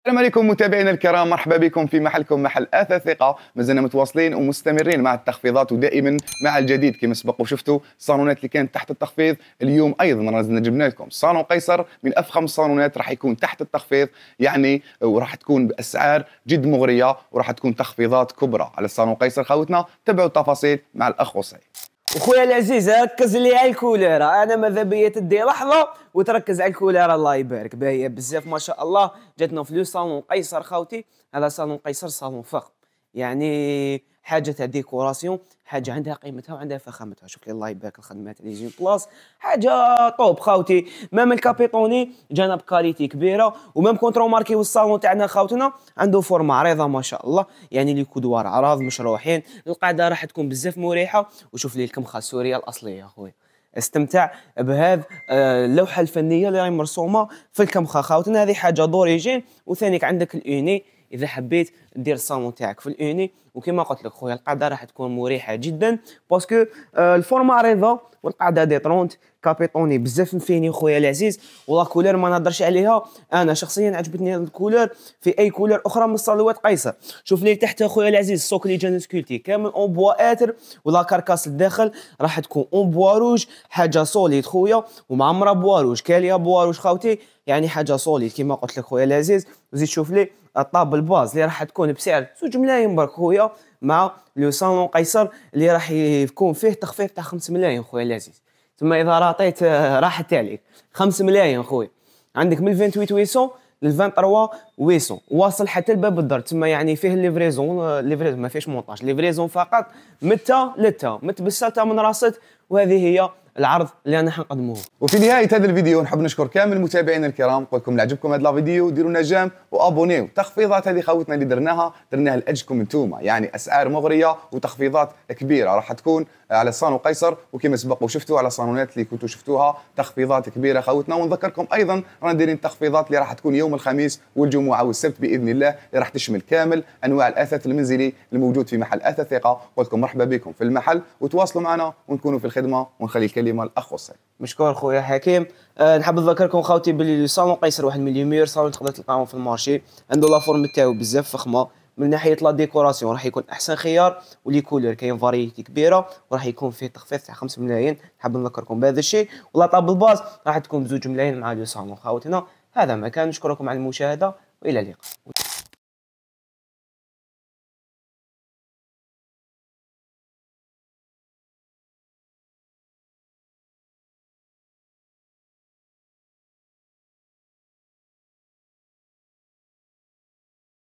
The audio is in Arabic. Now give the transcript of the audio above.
السلام عليكم متابعينا الكرام مرحبا بكم في محلكم محل اثا ثقه مازلنا متواصلين ومستمرين مع التخفيضات ودائما مع الجديد كما سبق وشفتوا الصالونات اللي كانت تحت التخفيض اليوم ايضا رانا جبنا لكم صالون قيصر من افخم الصالونات راح يكون تحت التخفيض يعني وراح تكون باسعار جد مغريه وراح تكون تخفيضات كبرى على الصالون قيصر خاوتنا تابعوا التفاصيل مع الاخ وصي وخويا العزيز ركز لي على الكوليرا انا ماذا بيا تدي لحظه وتركز على الكوليرا الله يبارك باهيه بزاف ما شاء الله جاتنا فلوس صالون قيصر خاوتي هذا صالون قيصر صالون فخم يعني حاجه تاع ديكوراسيون حاجه نعم. عندها قيمتها وعندها فخامتها شوف لي الله يبارك الخدمه تاع ليزيون بلاس حاجه طوب خاوتي مام الكابيتوني جانا بكاليتي كبيره ومام كونترو ماركي والصالون تاعنا خاوتنا عنده فورما عريضه ما شاء الله يعني لي كودوار عراض مشروحين القاعده راح تكون بزاف مريحه وشوف لي الكمخه السوريه الاصليه خويا استمتع بهذه آه، اللوحه الفنيه اللي راهي مرسومه في الكمخه خاوتنا هذه حاجه دوريجين وثانيك عندك الاوني اذا حبيت دير الصالون تاعك في الاوني وكما قلت لك خويا القاعده راح تكون مريحه جدا باسكو الفورما ريضا والقاعده دي 30 كابيتوني بزاف مفيني خويا العزيز ولا كولر ما نهضرش عليها انا شخصيا عجبتني الكولر في اي كولر اخرى من الصالوات قيصر شوف لي تحت خويا العزيز السوك اللي جاني سكولتي كامل اون بوا اتر ولا كاركاس الداخل راح تكون اون بوا روج حاجه سوليد خويا ومعمره بوا روج كاليه بوا روج خاوتي يعني حاجه سوليد كما قلت لك خويا العزيز وزيد شوف لي الطاب الباز اللي راح تكون بسعر زوج ملايين برك خويا مع لو صالون قيصر اللي راح يكون فيه تخفيض تاع 5 ملايين خويا العزيز تما اذا رطيت راحت عليك 5 ملايين خويا عندك من 28 800 ل 23 ويسو واصل حتى لباب الدار تما يعني فيه ليفريزون آه، ليفريزون ما فيهش مونتاج ليفريزون فقط متى لتا متبسطة من راسك وهذه هي العرض اللي انا حنقدموه وفي نهايه هذا الفيديو نحب نشكر كامل المتابعين الكرام نقول لكم عجبكم هذا الفيديو ديروا لنا جام وابونيو تخفيضات هذه خوتنا اللي درناها درناها لاجلكم انتوما يعني اسعار مغريه وتخفيضات كبيره راح تكون على صانو قيصر وكما سبق وشفتوا على صالونات اللي كنتوا شفتوها تخفيضات كبيره خوتنا ونذكركم ايضا رانا دايرين التخفيضات اللي راح تكون يوم الخميس والجمعة الجمعه والسبت باذن الله راح تشمل كامل انواع الاثاث المنزلي الموجود في محل اثاث ثقه قلت لكم مرحبا بكم في المحل وتواصلوا معنا ونكونوا في الخدمه ونخلي الكلمه الاخ وصيل مشكور خويا حكيم أه نحب نذكركم خاوتي باللي صالون قيصر واحد من اليمير صالون تقدر تلقاهم في المارشي عنده لا فورم تاعو بزاف فخمه من ناحيه لا ديكوراسيون راح يكون احسن خيار ولي كولور كاين فاريتي كبيره وراح يكون فيه تخفيض تاع 5 ملايين نحب نذكركم بهذا الشيء ولا طاب باز راح تكون بزوج ملايين مع لو صالون خاوتنا هذا ما كان نشكركم على المشاهده والى اللقاء